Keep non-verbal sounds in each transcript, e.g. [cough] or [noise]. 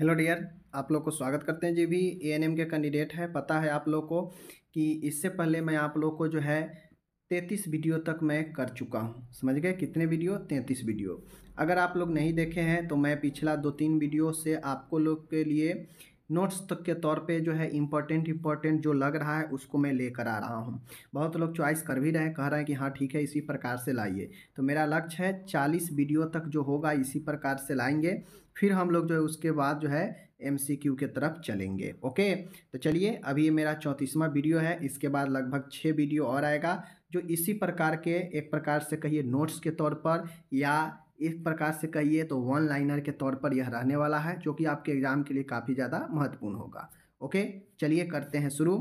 hello dear आप लोग को स्वागत करते हैं जी भी एएनएम के कैंडिडेट है पता है आप लोग को कि इससे पहले मैं आप लोग को जो है तैंतीस वीडियो तक मैं कर चुका हूँ समझ गए कितने वीडियो तैंतीस वीडियो अगर आप लोग नहीं देखे हैं तो मैं पिछला दो तीन वीडियो से आपको लोग के लिए नोट्स तक के तौर पे जो है इम्पोर्टेंट इम्पॉर्टेंट जो लग रहा है उसको मैं लेकर आ रहा हूँ बहुत लोग चॉइस कर भी रहे हैं कह रहे हैं कि हाँ ठीक है इसी प्रकार से लाइए तो मेरा लक्ष्य है चालीस वीडियो तक जो होगा इसी प्रकार से लाएंगे फिर हम लोग जो है उसके बाद जो है एम सी क्यू के तरफ चलेंगे ओके तो चलिए अभी ये मेरा चौंतीसवां वीडियो है इसके बाद लगभग छः वीडियो और आएगा जो इसी प्रकार के एक प्रकार से कहिए नोट्स के तौर पर या एक प्रकार से कहिए तो वन लाइनर के तौर पर यह रहने वाला है जो कि आपके एग्ज़ाम के लिए काफ़ी ज़्यादा महत्वपूर्ण होगा ओके चलिए करते हैं शुरू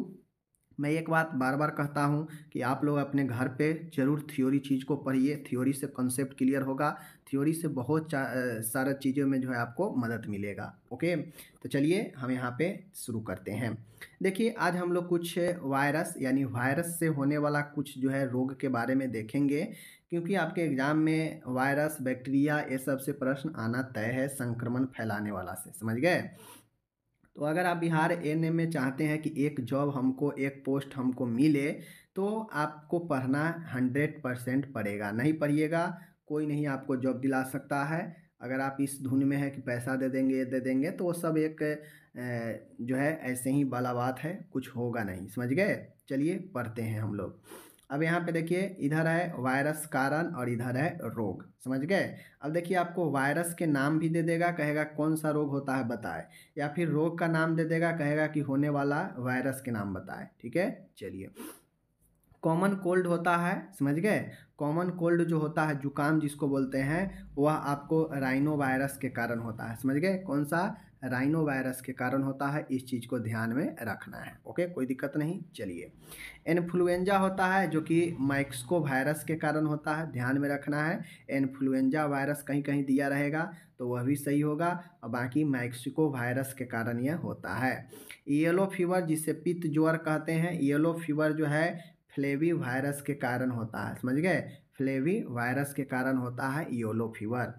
मैं एक बात बार बार कहता हूँ कि आप लोग अपने घर पे जरूर थ्योरी चीज़ को पढ़िए थ्योरी से कॉन्सेप्ट क्लियर होगा थ्योरी से बहुत सारा चीज़ों में जो है आपको मदद मिलेगा ओके तो चलिए हम यहाँ पे शुरू करते हैं देखिए आज हम लोग कुछ वायरस यानी वायरस से होने वाला कुछ जो है रोग के बारे में देखेंगे क्योंकि आपके एग्ज़ाम में वायरस बैक्टीरिया ये सबसे प्रश्न आना तय है संक्रमण फैलाने वाला से समझ गए तो अगर आप बिहार एन में चाहते हैं कि एक जॉब हमको एक पोस्ट हमको मिले तो आपको पढ़ना हंड्रेड परसेंट पड़ेगा नहीं पढ़िएगा कोई नहीं आपको जॉब दिला सकता है अगर आप इस धुन में है कि पैसा दे देंगे ये दे देंगे तो वो सब एक जो है ऐसे ही बाला बात है कुछ होगा नहीं समझ गए चलिए पढ़ते हैं हम लोग अब यहाँ पे देखिए इधर है वायरस कारण और इधर है रोग समझ गए अब देखिए आपको वायरस के नाम भी दे देगा कहेगा कौन सा रोग होता है बताए या फिर रोग का नाम दे देगा कहेगा कि होने वाला वायरस के नाम बताए ठीक है चलिए कॉमन कोल्ड होता है समझ गए कॉमन कोल्ड जो होता है जुकाम जिसको बोलते हैं वह आपको राइनो वायरस के कारण होता है समझ गए कौन सा राइनो वायरस के कारण होता है इस चीज़ को ध्यान में रखना है ओके कोई दिक्कत नहीं चलिए इन्फ्लुएंजा होता है जो कि माइक्सको वायरस के कारण होता है ध्यान में रखना है इन्फ्लुएंजा वायरस कहीं कहीं दिया रहेगा तो वह भी सही होगा और बाकी मैक्सिको वायरस के कारण यह होता है येलो फीवर जिसे पित्त ज्वर कहते हैं येलो फीवर जो है फ्लेवी वायरस के कारण होता है समझ गए फ्लेवी वायरस के कारण होता है येलो फीवर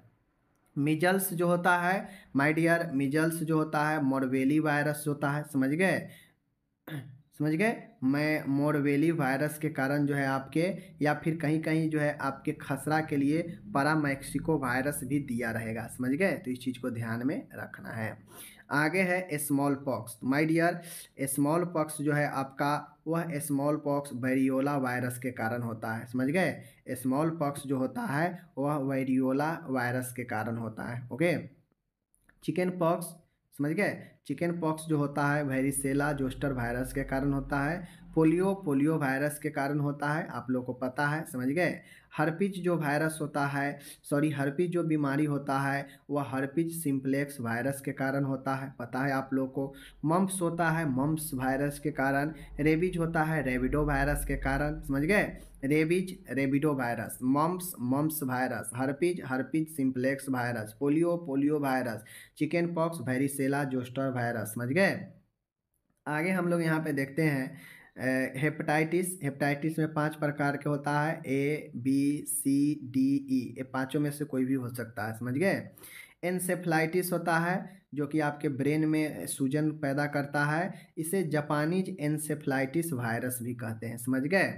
मिजल्स जो होता है माय डियर मिजल्स जो होता है मोरवेली वायरस जो होता है समझ गए समझ गए मैं मोरवेली वायरस के कारण जो है आपके या फिर कहीं कहीं जो है आपके खसरा के लिए परामैक्सिको वायरस भी दिया रहेगा समझ गए तो इस चीज़ को ध्यान में रखना है आगे है स्मॉल पॉक्स तो माई डियर स्मॉल पॉक्स जो है आपका वह स्मॉल पॉक्स वेरियोला वायरस के कारण होता है समझ गए स्मॉल पॉक्स जो होता है वह वेरियोला वायरस के कारण होता है ओके चिकन पॉक्स समझ गए चिकन पॉक्स जो होता है वेरिसेला जोस्टर वायरस के कारण होता है पोलियो पोलियो वायरस के कारण होता है आप लोग को पता है समझ गए हरपिच जो वायरस होता है सॉरी हरपिच जो बीमारी होता है वह हरपिच सिम्प्लेक्स वायरस के कारण होता है पता है आप लोग को मम्प्स होता है मम्प्स वायरस के कारण रेबिज होता है रेबिडो वायरस के कारण समझ गए रेबिज रेबिडो virus mumps mumps virus herpes herpes simplex virus polio polio virus chicken pox varicella zoster virus समझ गए आगे हम लोग यहाँ पे देखते हैं हेपेटाइटिस हेपेटाइटिस में पांच प्रकार के होता है A B C D E ये पांचों में से कोई भी हो सकता है समझ गए एनसेफ्लाइटिस होता है जो कि आपके ब्रेन में सूजन पैदा करता है इसे जापानीज एनसेफ्लाइटिस वायरस भी कहते हैं समझ गए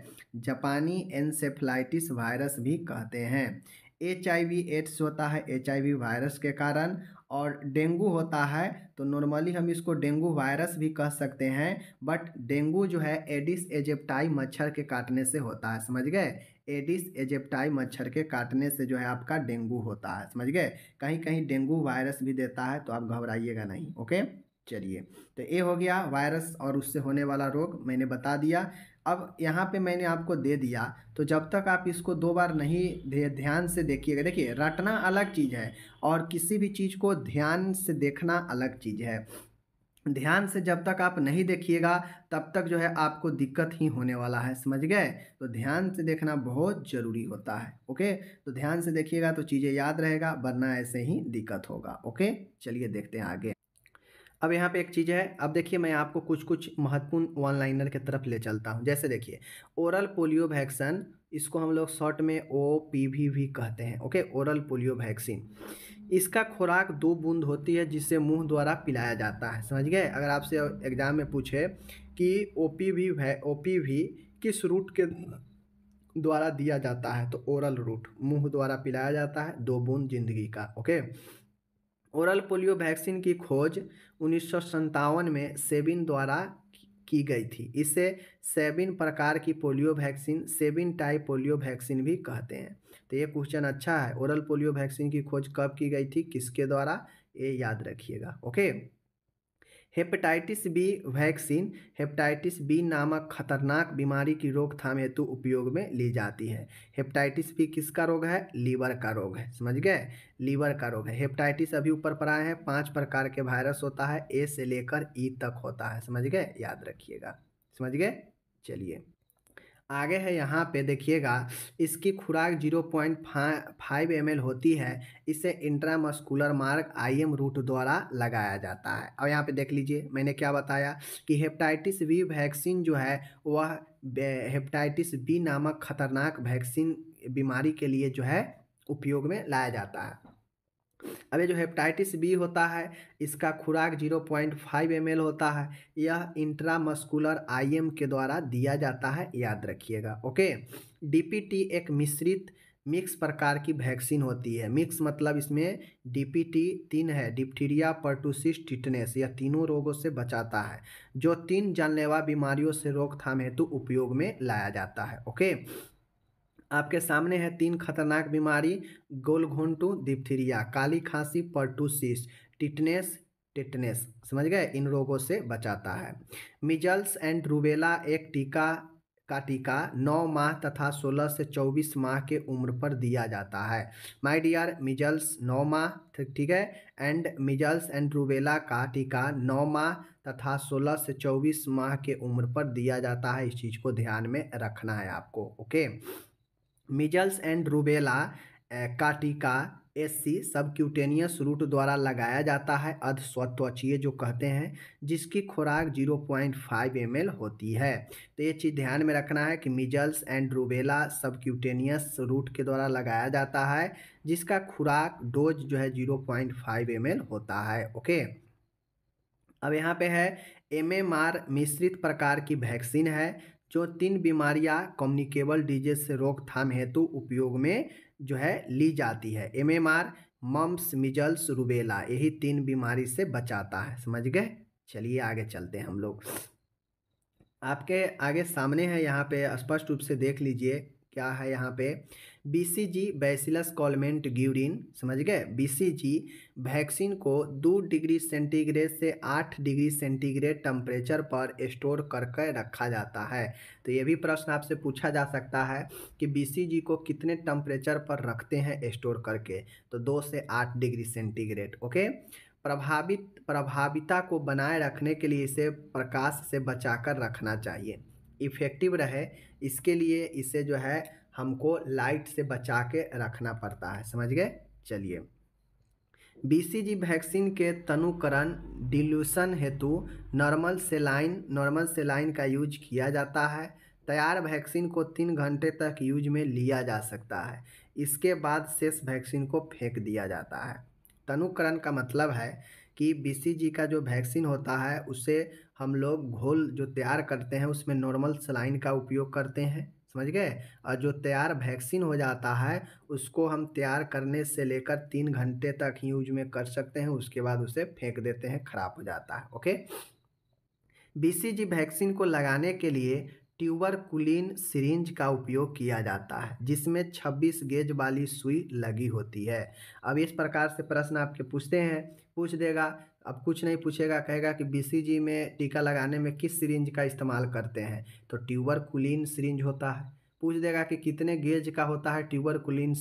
जापानी एनसेफ्लाइटिस वायरस भी कहते हैं एच आई वी एड्स होता है एच आई वी वायरस के कारण और डेंगू होता है तो नॉर्मली हम इसको डेंगू वायरस भी कह सकते हैं बट डेंगू जो है एडिस एजेप्टाई मच्छर के काटने से होता है समझ गए एडिस एजेप्टाई मच्छर के काटने से जो है आपका डेंगू होता है समझ गए कहीं कहीं डेंगू वायरस भी देता है तो आप घबराइएगा नहीं ओके चलिए तो ये हो गया वायरस और उससे होने वाला रोग मैंने बता दिया अब यहाँ पे मैंने आपको दे दिया तो जब तक आप इसको दो बार नहीं ध्यान से देखिएगा देखिए रटना अलग चीज़ है और किसी भी चीज़ को ध्यान से देखना अलग चीज़ है ध्यान से जब तक आप नहीं देखिएगा तब तक जो है आपको दिक्कत ही होने वाला है समझ गए तो ध्यान से देखना बहुत ज़रूरी होता है ओके तो ध्यान से देखिएगा तो चीज़ें याद रहेगा वरना ऐसे ही दिक्कत होगा ओके चलिए देखते हैं आगे अब यहाँ पे एक चीज़ है अब देखिए मैं आपको कुछ कुछ महत्वपूर्ण वन लाइनर की तरफ ले चलता हूँ जैसे देखिए ओरल पोलियो वैक्सन इसको हम लोग शॉर्ट में ओ पी वी भी कहते हैं ओके ओरल पोलियो वैक्सीन इसका खुराक दो बूंद होती है जिससे मुंह द्वारा पिलाया जाता है समझ गए अगर आपसे एग्जाम में पूछे कि ओ पी है ओ पी वी किस रूट के द्वारा दिया जाता है तो ओरल रूट मुंह द्वारा पिलाया जाता है दो बूंद जिंदगी का ओके ओरल पोलियो वैक्सीन की खोज उन्नीस में सेबिन द्वारा की गई थी इसे सेबिन प्रकार की polio vaccine Sabin type polio vaccine भी कहते हैं तो ये क्वेश्चन अच्छा है ओरल पोलियो वैक्सीन की खोज कब की गई थी किसके द्वारा ये याद रखिएगा okay hepatitis B vaccine hepatitis B नामक खतरनाक बीमारी की रोकथाम हेतु उपयोग में ली जाती है हेपेटाइटिस बी किसका रोग है लीवर का रोग है समझ गए लीवर का रोग है हेपेटाइटिस अभी ऊपर पर आए हैं पांच प्रकार के वायरस होता है ए से लेकर ई तक होता है समझ गए याद रखिएगा समझ गए चलिए आगे है यहाँ पे देखिएगा इसकी खुराक जीरो पॉइंट फाइव एम होती है इसे इंट्रामस्कुलर मार्ग आई एम रूट द्वारा लगाया जाता है और यहाँ पे देख लीजिए मैंने क्या बताया कि हेपेटाइटिस बी वैक्सीन जो है वह हेपेटाइटिस बी नामक खतरनाक वैक्सीन बीमारी के लिए जो है उपयोग में लाया जाता है अब ये जो हेपेटाइटिस बी होता है इसका खुराक zero point five M L होता है यह इंट्रामस्कुलर आई एम के द्वारा दिया जाता है याद रखिएगा ओके डीपीटी एक मिश्रित मिक्स प्रकार की वैक्सीन होती है मिक्स मतलब इसमें डीपीटी तीन है डिप्थीरिया पर्टूसिस टिटनेस यह तीनों रोगों से बचाता है जो तीन जानलेवा बीमारियों से रोकथाम हेतु उपयोग में लाया जाता है ओके आपके सामने है तीन खतरनाक बीमारी गोलघोंटू डिप्थीरिया काली खांसी पर्टूसिस टिटनेस टिटनेस समझ गए इन रोगों से बचाता है मिजल्स एंड रूबेला एक टीका का टीका 9 माह तथा 16 से 24 माह के उम्र पर दिया जाता है माय डियर मिजल्स 9 माह ठीक है एंड मिजल्स एंड रूबेला का टीका 9 माह तथा 16 से 24 माह के उम्र पर दिया जाता है इस चीज़ को ध्यान में रखना है आपको ओके मिजल्स एंड रूबेला का टीका एस सी सबक्यूटेनियस रूट द्वारा लगाया जाता है अर्धस्वत्वचीय जो कहते हैं जिसकी खुराक 0.5 एम होती है तो ये चीज़ ध्यान में रखना है कि measles and rubella subcutaneous route के द्वारा लगाया जाता है जिसका खुराक डोज जो है 0.5 एम होता है ओके अब यहाँ पे है एम मिश्रित प्रकार की वैक्सीन है जो तीन बीमारियां कम्युनिकेबल डिजीज से रोकथाम हेतु उपयोग में जो है ली जाती है M M R mumps measles rubella यही तीन बीमारी से बचाता है समझ गए चलिए आगे चलते हैं हम लोग आपके आगे सामने है यहाँ पे स्पष्ट रूप से देख लीजिए क्या है यहाँ पे बीसीजी बैसिलस कॉलमेंट ग्यूरिन समझ गए बीसीजी वैक्सीन को दो डिग्री सेंटीग्रेड से आठ डिग्री सेंटीग्रेड टेम्परेचर पर स्टोर करके रखा जाता है तो ये भी प्रश्न आपसे पूछा जा सकता है कि बीसीजी को कितने टेम्परेचर पर रखते हैं स्टोर करके तो दो से आठ डिग्री सेंटीग्रेड ओके प्रभावित प्रभाविता को बनाए रखने के लिए इसे प्रकाश से बचाकर रखना चाहिए इफ़ेक्टिव रहे इसके लिए इसे जो है हमको लाइट से बचा के रखना पड़ता है समझ गए चलिए बीसीजी वैक्सीन के तनुकरण डिल्यूशन हेतु नॉर्मल सेलाइन नॉर्मल सेलाइन का यूज किया जाता है तैयार वैक्सीन को तीन घंटे तक यूज में लिया जा सकता है इसके बाद शेष वैक्सीन को फेंक दिया जाता है तनुकरण का मतलब है कि बीसीजी का जो वैक्सीन होता है उसे हम लोग घोल जो तैयार करते हैं उसमें नॉर्मल सलाइन का उपयोग करते हैं समझ गए और जो तैयार वैक्सीन हो जाता है उसको हम तैयार करने से लेकर तीन घंटे तक यूज में कर सकते हैं उसके बाद उसे फेंक देते हैं खराब हो जाता है ओके बीसीजी वैक्सीन को लगाने के लिए ट्यूबरकुलिन सिरिंज का उपयोग किया जाता है जिसमें 26 गेज वाली सुई लगी होती है अब इस प्रकार से प्रश्न आपके पूछते हैं पूछ देगा अब कुछ नहीं पूछेगा कहेगा कि बीसीजी में टीका लगाने में किस सिरिंज का इस्तेमाल करते हैं तो ट्यूबर कुलीन सिरिंज होता है पूछ देगा कि कितने गेज का होता है ट्यूबर कुलीन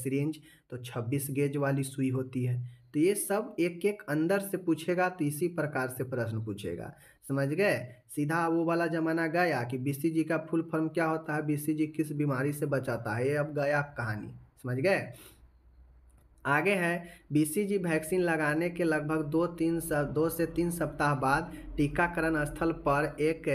सिरिंज तो 26 गेज वाली सुई होती है तो ये सब एक एक अंदर से पूछेगा तो इसी प्रकार से प्रश्न पूछेगा समझ गए सीधा वो वाला जमाना गया कि बी का फुल फॉर्म क्या होता है बी किस बीमारी से बचाता है ये अब गया कहानी समझ गए आगे है बीसीजी वैक्सीन लगाने के लगभग दो तीन दो से तीन सप्ताह बाद टीकाकरण स्थल पर एक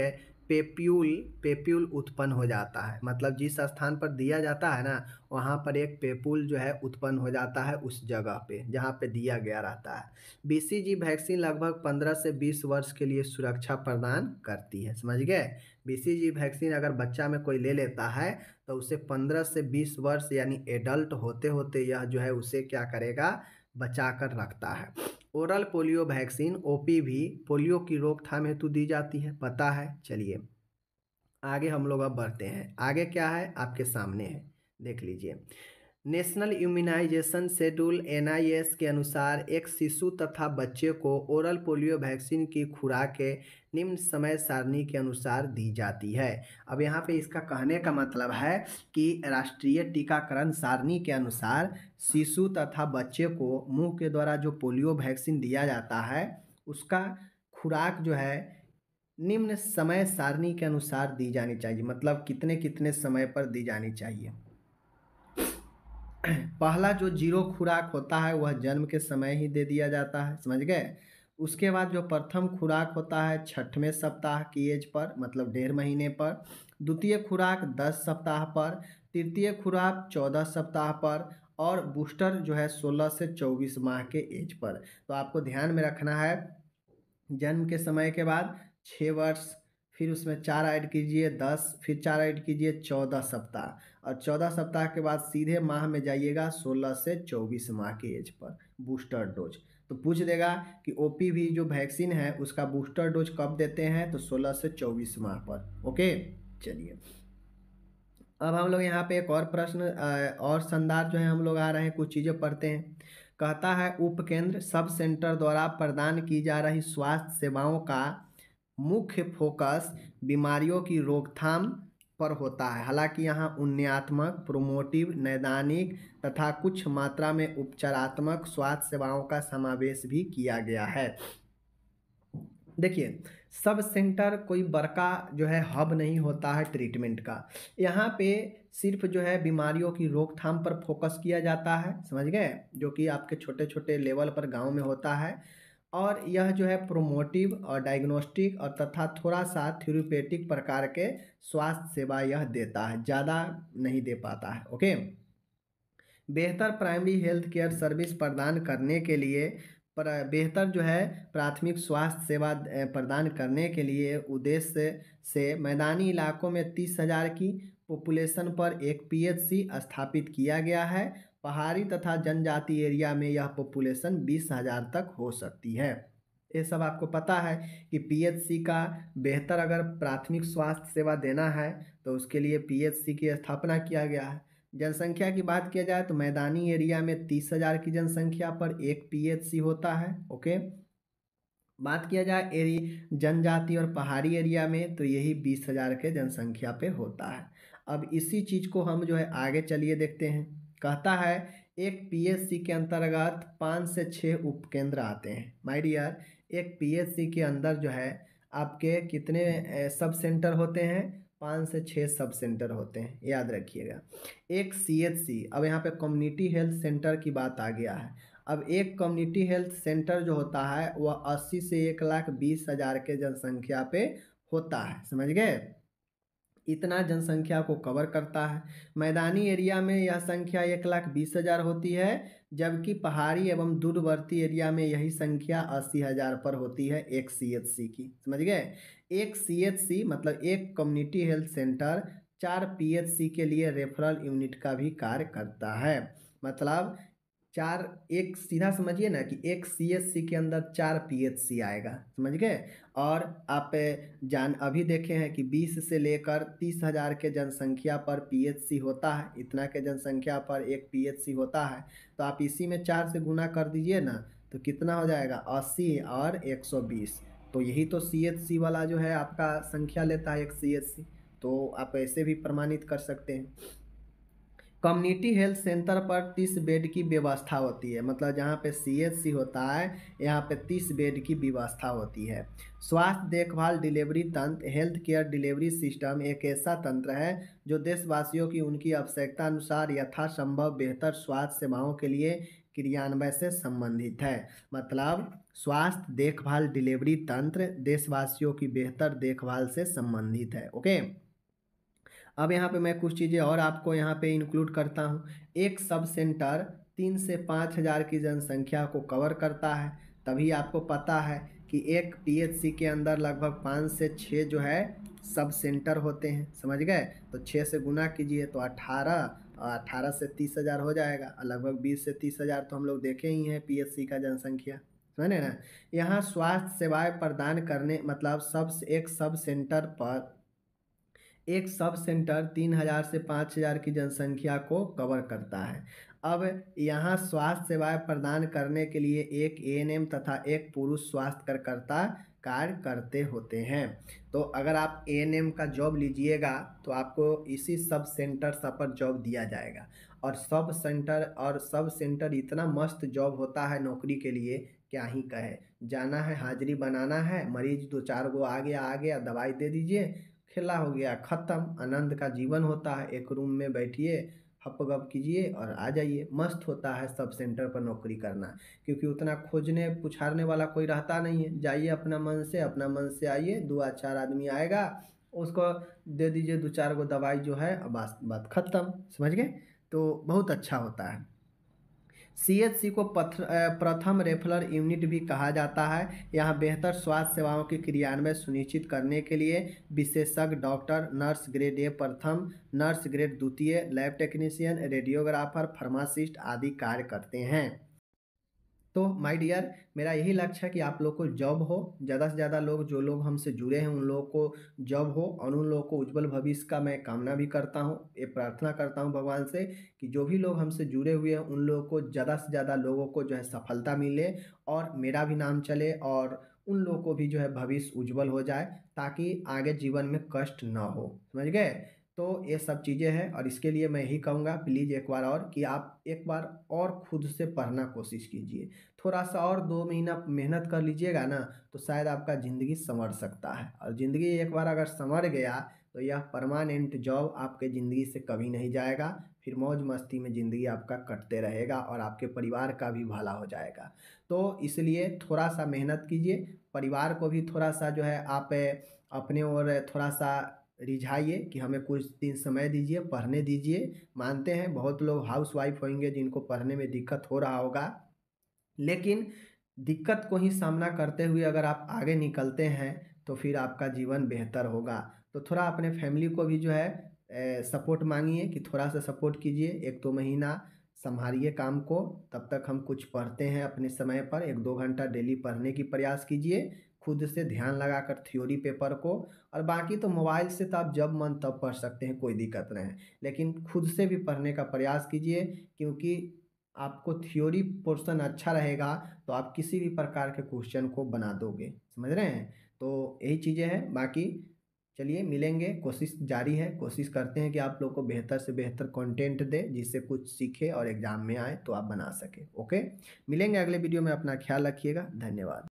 पेप्यूल पेप्यूल उत्पन्न हो जाता है मतलब जिस स्थान पर दिया जाता है ना वहाँ पर एक पेपुल जो है उत्पन्न हो जाता है उस जगह पे जहाँ पे दिया गया रहता है बीसीजी वैक्सीन लगभग 15 से 20 वर्ष के लिए सुरक्षा प्रदान करती है समझ गए बीसीजी वैक्सीन अगर बच्चा में कोई ले लेता है तो उसे 15 से 20 वर्ष यानी एडल्ट होते होते यह जो है उसे क्या करेगा बचा कर रखता है ओरल पोलियो वैक्सीन भी पोलियो की रोकथाम हेतु दी जाती है पता है चलिए आगे हम लोग अब बढ़ते हैं आगे क्या है आपके सामने है देख लीजिए नेशनल इम्यूनाइजेशन शेड्यूल एन के अनुसार एक शिशु तथा बच्चे को ओरल पोलियो वैक्सीन की खुराकें निम्न समय सारणी के अनुसार दी जाती है अब यहाँ पे इसका कहने का मतलब है कि राष्ट्रीय टीकाकरण सारणी के अनुसार शिशु तथा बच्चे को मुंह के द्वारा जो पोलियो वैक्सीन दिया जाता है उसका खुराक जो है निम्न समय सारणी के अनुसार दी जानी चाहिए मतलब कितने कितने समय पर दी जानी चाहिए [clears throat] पहला जो जीरो खुराक होता है वह जन्म के समय ही दे दिया जाता है समझ गए उसके बाद जो प्रथम खुराक होता है छठवें सप्ताह की एज पर मतलब डेढ़ महीने पर द्वितीय खुराक दस सप्ताह पर तृतीय खुराक चौदह सप्ताह पर और बूस्टर जो है सोलह से चौबीस माह के एज पर तो आपको ध्यान में रखना है जन्म के समय के बाद छः वर्ष फिर उसमें चार ऐड कीजिए दस फिर चार ऐड कीजिए चौदह सप्ताह और चौदह सप्ताह के बाद सीधे माह में जाइएगा सोलह से चौबीस माह के एज पर बूस्टर डोज तो पूछ देगा कि ओ भी जो वैक्सीन है उसका बूस्टर डोज कब देते हैं तो सोलह से चौबीस माह पर ओके चलिए अब हम लोग यहाँ पे एक और प्रश्न और संदार जो है हम लोग आ रहे हैं कुछ चीज़ें पढ़ते हैं कहता है उपकेंद्र सब सेंटर द्वारा प्रदान की जा रही स्वास्थ्य सेवाओं का मुख्य फोकस बीमारियों की रोकथाम पर होता है हालांकि यहाँ उन्यात्मक प्रोमोटिव नैदानिक तथा कुछ मात्रा में उपचारात्मक स्वास्थ्य सेवाओं का समावेश भी किया गया है देखिए सब सेंटर कोई बड़का जो है हब नहीं होता है ट्रीटमेंट का यहाँ पे सिर्फ जो है बीमारियों की रोकथाम पर फोकस किया जाता है समझ गए जो कि आपके छोटे छोटे लेवल पर गांव में होता है और यह जो है प्रोमोटिव और डायग्नोस्टिक और तथा थोड़ा सा थ्यूरोपेटिक प्रकार के स्वास्थ्य सेवा यह देता है ज़्यादा नहीं दे पाता है ओके बेहतर प्राइमरी हेल्थ केयर सर्विस प्रदान करने के लिए पर बेहतर जो है प्राथमिक स्वास्थ्य सेवा प्रदान करने के लिए उद्देश्य से मैदानी इलाकों में तीस हज़ार की पॉपुलेशन पर एक पीएचसी स्थापित किया गया है पहाड़ी तथा जनजाति एरिया में यह पॉपुलेशन बीस हज़ार तक हो सकती है ये सब आपको पता है कि पीएचसी का बेहतर अगर प्राथमिक स्वास्थ्य सेवा देना है तो उसके लिए पीएचसी की स्थापना किया गया है जनसंख्या की बात किया जाए तो मैदानी एरिया में तीस हज़ार की जनसंख्या पर एक पीएचसी होता है ओके बात किया जाए एरी जनजाति और पहाड़ी एरिया में तो यही बीस हज़ार के जनसंख्या पे होता है अब इसी चीज़ को हम जो है आगे चलिए देखते हैं कहता है एक पीएससी के अंतर्गत पाँच से छः उपकेंद्र आते हैं माय डियर एक पीएससी के अंदर जो है आपके कितने सब सेंटर होते हैं पाँच से छः सब सेंटर होते हैं याद रखिएगा एक सीएचसी अब यहाँ पे कम्युनिटी हेल्थ सेंटर की बात आ गया है अब एक कम्युनिटी हेल्थ सेंटर जो होता है वह अस्सी से एक लाख बीस हज़ार के जनसंख्या पे होता है समझ गए इतना जनसंख्या को कवर करता है मैदानी एरिया में यह संख्या एक लाख बीस हज़ार होती है जबकि पहाड़ी एवं दूरवर्ती एरिया में यही संख्या अस्सी हज़ार पर होती है एक सी एच सी की समझ गए एक सी एच सी मतलब एक कम्युनिटी हेल्थ सेंटर चार पी एच सी के लिए रेफरल यूनिट का भी कार्य करता है मतलब चार एक सीधा समझिए ना कि एक सी के अंदर चार सी आएगा समझ गए और आप जान अभी देखे हैं कि 20 से लेकर तीस हज़ार के जनसंख्या पर सी होता है इतना के जनसंख्या पर एक सी होता है तो आप इसी में चार से गुना कर दीजिए ना तो कितना हो जाएगा अस्सी और एक सौ बीस तो यही तो सी वाला जो है आपका संख्या लेता है एक सी तो आप ऐसे भी प्रमाणित कर सकते हैं कम्युनिटी हेल्थ सेंटर पर तीस बेड की व्यवस्था होती है मतलब जहाँ पे सी होता है यहाँ पे तीस बेड की व्यवस्था होती है स्वास्थ्य देखभाल डिलीवरी तंत्र हेल्थ केयर डिलीवरी सिस्टम एक ऐसा तंत्र है जो देशवासियों की उनकी आवश्यकता अनुसार यथासंभव बेहतर स्वास्थ्य सेवाओं के लिए क्रियान्वय से संबंधित है मतलब स्वास्थ्य देखभाल डिलीवरी तंत्र देशवासियों की बेहतर देखभाल से संबंधित है ओके अब यहाँ पे मैं कुछ चीज़ें और आपको यहाँ पे इंक्लूड करता हूँ एक सब सेंटर तीन से पाँच हज़ार की जनसंख्या को कवर करता है तभी आपको पता है कि एक पी के अंदर लगभग पाँच से छः जो है सब सेंटर होते हैं समझ गए तो छः से गुना कीजिए तो अठारह अठारह से तीस हज़ार हो जाएगा लगभग बीस से तीस हज़ार तो हम लोग देखे ही हैं पीएचसी का जनसंख्या समझे ना यहाँ स्वास्थ्य सेवाएं प्रदान करने मतलब सब एक सब सेंटर पर एक सब सेंटर तीन हज़ार से पाँच हज़ार की जनसंख्या को कवर करता है अब यहाँ स्वास्थ्य सेवाएं प्रदान करने के लिए एक एएनएम तथा एक पुरुष स्वास्थ्य कार्यकर्ता कार्य करते होते हैं तो अगर आप एएनएम का जॉब लीजिएगा तो आपको इसी सब सेंटर सब पर जॉब दिया जाएगा और सब सेंटर और सब सेंटर इतना मस्त जॉब होता है नौकरी के लिए क्या ही कहे जाना है हाजिरी बनाना है मरीज दो चार गो आ गया आ गया दवाई दे दीजिए खेला हो गया ख़त्म आनंद का जीवन होता है एक रूम में बैठिए हप गप कीजिए और आ जाइए मस्त होता है सब सेंटर पर नौकरी करना क्योंकि उतना खोजने पुछारने वाला कोई रहता नहीं है जाइए अपना मन से अपना मन से आइए दो चार आदमी आएगा उसको दे दीजिए दो चार गो दवाई जो है बात बात ख़त्म समझ गए तो बहुत अच्छा होता है सी को प्रथम रेफरल यूनिट भी कहा जाता है यहाँ बेहतर स्वास्थ्य सेवाओं के क्रियान्वयन सुनिश्चित करने के लिए विशेषज्ञ डॉक्टर नर्स ग्रेड ए प्रथम नर्स ग्रेड द्वितीय लैब टेक्नीशियन रेडियोग्राफर फार्मासिस्ट आदि कार्य करते हैं तो माय डियर मेरा यही लक्ष्य है कि आप लोग को जॉब हो ज़्यादा से ज़्यादा लोग जो लोग हमसे जुड़े हैं उन लोगों को जॉब हो और उन लोगों को उज्जवल भविष्य का मैं कामना भी करता हूँ ये प्रार्थना करता हूँ भगवान से कि जो भी लोग हमसे जुड़े हुए हैं उन लोगों को ज़्यादा से ज़्यादा लोगों को जो है सफलता मिले और मेरा भी नाम चले और उन लोगों को भी जो है भविष्य उज्जवल हो जाए ताकि आगे जीवन में कष्ट ना हो समझ गए तो ये सब चीज़ें हैं और इसके लिए मैं यही कहूँगा प्लीज़ एक बार और कि आप एक बार और खुद से पढ़ना कोशिश कीजिए थोड़ा सा और दो महीना मेहनत कर लीजिएगा ना तो शायद आपका ज़िंदगी संवर सकता है और ज़िंदगी एक बार अगर संवर गया तो यह परमानेंट जॉब आपके ज़िंदगी से कभी नहीं जाएगा फिर मौज मस्ती में ज़िंदगी आपका कटते रहेगा और आपके परिवार का भी भला हो जाएगा तो इसलिए थोड़ा सा मेहनत कीजिए परिवार को भी थोड़ा सा जो है आप अपने और थोड़ा सा रिझाइए कि हमें कुछ दिन समय दीजिए पढ़ने दीजिए मानते हैं बहुत लोग हाउस वाइफ होंगे जिनको पढ़ने में दिक्कत हो रहा होगा लेकिन दिक्कत को ही सामना करते हुए अगर आप आगे निकलते हैं तो फिर आपका जीवन बेहतर होगा तो थोड़ा अपने फैमिली को भी जो है ए, सपोर्ट मांगिए कि थोड़ा सा सपोर्ट कीजिए एक दो तो महीना संभालिए काम को तब तक हम कुछ पढ़ते हैं अपने समय पर एक दो घंटा डेली पढ़ने की प्रयास कीजिए खुद से ध्यान लगाकर थ्योरी पेपर को और बाकी तो मोबाइल से तो आप जब मन तब पढ़ सकते हैं कोई दिक्कत नहीं है लेकिन खुद से भी पढ़ने का प्रयास कीजिए क्योंकि आपको थ्योरी पोर्शन अच्छा रहेगा तो आप किसी भी प्रकार के क्वेश्चन को बना दोगे समझ रहे हैं तो यही चीज़ें हैं बाकी चलिए मिलेंगे कोशिश जारी है कोशिश करते हैं कि आप लोग को बेहतर से बेहतर कंटेंट दे जिससे कुछ सीखे और एग्ज़ाम में आए तो आप बना सके ओके मिलेंगे अगले वीडियो में अपना ख्याल रखिएगा धन्यवाद